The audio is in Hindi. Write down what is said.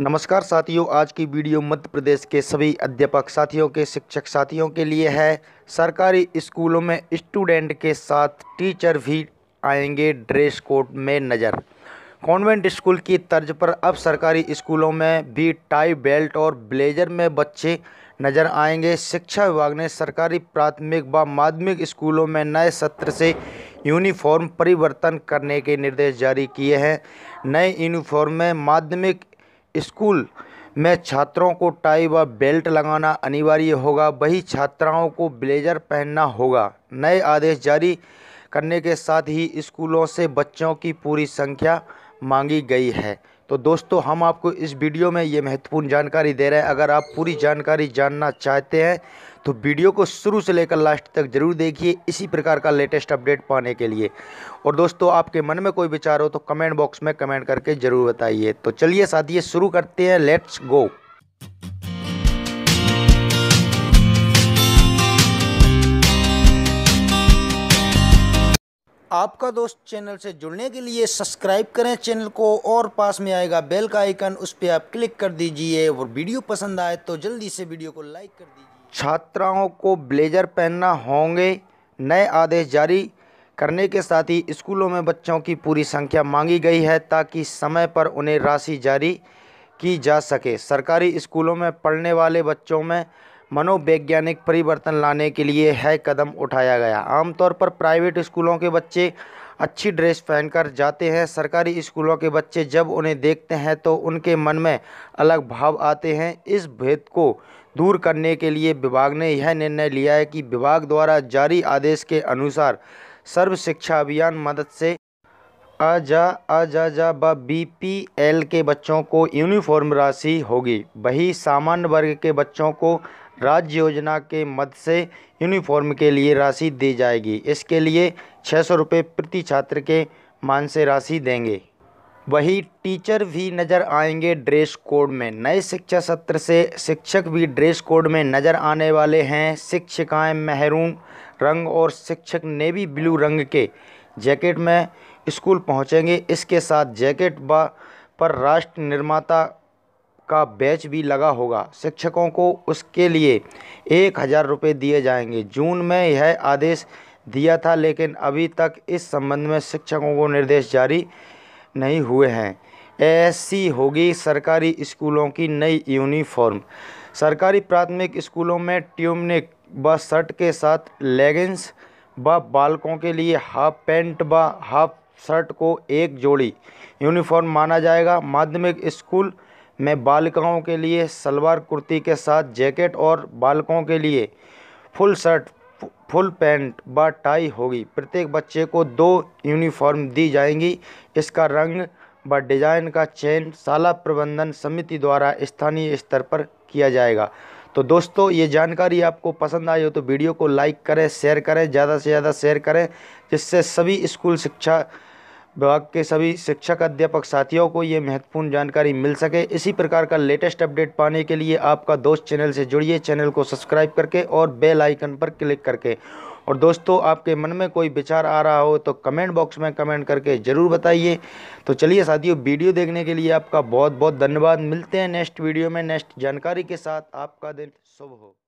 नमस्कार साथियों आज की वीडियो मध्य प्रदेश के सभी अध्यापक साथियों के शिक्षक साथियों के लिए है सरकारी स्कूलों में स्टूडेंट के साथ टीचर भी आएंगे ड्रेस कोड में नज़र कॉन्वेंट स्कूल की तर्ज पर अब सरकारी स्कूलों में भी टाई बेल्ट और ब्लेजर में बच्चे नज़र आएंगे शिक्षा विभाग ने सरकारी प्राथमिक व माध्यमिक स्कूलों में नए सत्र से यूनिफॉर्म परिवर्तन करने के निर्देश जारी किए हैं नए यूनिफॉर्म में माध्यमिक स्कूल में छात्रों को टाई व बेल्ट लगाना अनिवार्य होगा वही छात्राओं को ब्लेजर पहनना होगा नए आदेश जारी करने के साथ ही स्कूलों से बच्चों की पूरी संख्या मांगी गई है तो दोस्तों हम आपको इस वीडियो में ये महत्वपूर्ण जानकारी दे रहे हैं अगर आप पूरी जानकारी जानना चाहते हैं तो वीडियो को शुरू से लेकर लास्ट तक ज़रूर देखिए इसी प्रकार का लेटेस्ट अपडेट पाने के लिए और दोस्तों आपके मन में कोई विचार हो तो कमेंट बॉक्स में कमेंट करके ज़रूर बताइए तो चलिए ये शुरू करते हैं लेट्स गो आपका दोस्त चैनल से जुड़ने के लिए सब्सक्राइब करें चैनल को और पास में आएगा बेल का आइकन उस पर आप क्लिक कर दीजिए और वीडियो पसंद आए तो जल्दी से वीडियो को लाइक कर दीजिए छात्राओं को ब्लेजर पहनना होंगे नए आदेश जारी करने के साथ ही स्कूलों में बच्चों की पूरी संख्या मांगी गई है ताकि समय पर उन्हें राशि जारी की जा सके सरकारी स्कूलों में पढ़ने वाले बच्चों में मनोवैज्ञानिक परिवर्तन लाने के लिए है कदम उठाया गया आमतौर पर प्राइवेट स्कूलों के बच्चे अच्छी ड्रेस पहनकर जाते हैं सरकारी स्कूलों के बच्चे जब उन्हें देखते हैं तो उनके मन में अलग भाव आते हैं इस भेद को दूर करने के लिए विभाग ने यह निर्णय लिया है कि विभाग द्वारा जारी आदेश के अनुसार सर्व शिक्षा अभियान मदद से अजा अजा जा व बी पी एल के बच्चों को यूनिफॉर्म राशि होगी वही सामान्य वर्ग के बच्चों को राज्य योजना के मद से यूनिफॉर्म के लिए राशि दी जाएगी इसके लिए छः सौ रुपये प्रति छात्र के मान से राशि देंगे वही टीचर भी नज़र आएंगे ड्रेस कोड में नए शिक्षा सत्र से शिक्षक भी ड्रेस कोड में नज़र आने वाले हैं शिक्षिकाएं महरूम रंग और शिक्षक नेवी ब्लू रंग के जैकेट में स्कूल पहुंचेंगे इसके साथ जैकेट बा पर राष्ट्र निर्माता का बैच भी लगा होगा शिक्षकों को उसके लिए एक हज़ार रुपये दिए जाएंगे जून में यह आदेश दिया था लेकिन अभी तक इस संबंध में शिक्षकों को निर्देश जारी नहीं हुए हैं ऐसी होगी सरकारी स्कूलों की नई यूनिफॉर्म सरकारी प्राथमिक स्कूलों में ट्यूमनिक व शर्ट के साथ लेगिंग्स व बालकों के लिए हाफ पैंट व हाफ शर्ट को एक जोड़ी यूनिफॉर्म माना जाएगा माध्यमिक स्कूल में बालिकाओं के लिए सलवार कुर्ती के साथ जैकेट और बालकों के लिए फुल शर्ट फुल पैंट व टाई होगी प्रत्येक बच्चे को दो यूनिफॉर्म दी जाएंगी इसका रंग व डिज़ाइन का चयन शाला प्रबंधन समिति द्वारा स्थानीय स्तर पर किया जाएगा तो दोस्तों ये जानकारी आपको पसंद आई हो तो वीडियो को लाइक करें शेयर करें ज़्यादा से ज़्यादा शेयर करें जिससे सभी स्कूल शिक्षा विभाग के सभी शिक्षक अध्यापक साथियों को ये महत्वपूर्ण जानकारी मिल सके इसी प्रकार का लेटेस्ट अपडेट पाने के लिए आपका दोस्त चैनल से जुड़िए चैनल को सब्सक्राइब करके और बेल आइकन पर क्लिक करके और दोस्तों आपके मन में कोई विचार आ रहा हो तो कमेंट बॉक्स में कमेंट करके ज़रूर बताइए तो चलिए साथियों वीडियो देखने के लिए आपका बहुत बहुत धन्यवाद मिलते हैं नेक्स्ट वीडियो में नेक्स्ट जानकारी के साथ आपका दिन शुभ हो